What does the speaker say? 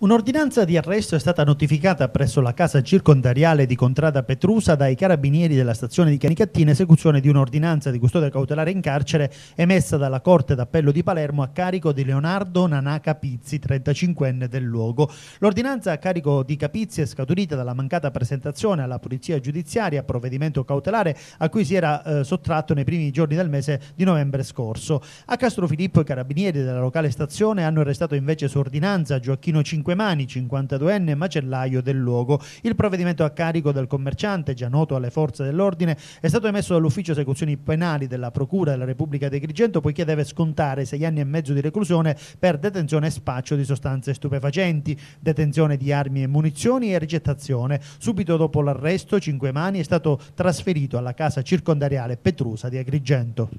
Un'ordinanza di arresto è stata notificata presso la casa circondariale di Contrada Petrusa dai carabinieri della stazione di Canicattina in esecuzione di un'ordinanza di custodia cautelare in carcere emessa dalla Corte d'Appello di Palermo a carico di Leonardo Nanaca Pizzi, 35enne del luogo. L'ordinanza a carico di Capizzi è scaturita dalla mancata presentazione alla Polizia Giudiziaria provvedimento cautelare a cui si era eh, sottratto nei primi giorni del mese di novembre scorso. A Castro Filippo i carabinieri della locale stazione hanno arrestato invece su ordinanza Gioacchino 5 mani, 52enne macellaio del luogo. Il provvedimento a carico del commerciante, già noto alle forze dell'ordine, è stato emesso dall'ufficio esecuzioni penali della Procura della Repubblica di Agrigento poiché deve scontare sei anni e mezzo di reclusione per detenzione e spaccio di sostanze stupefacenti, detenzione di armi e munizioni e rigettazione. Subito dopo l'arresto Cinquemani è stato trasferito alla casa circondariale Petrusa di Agrigento.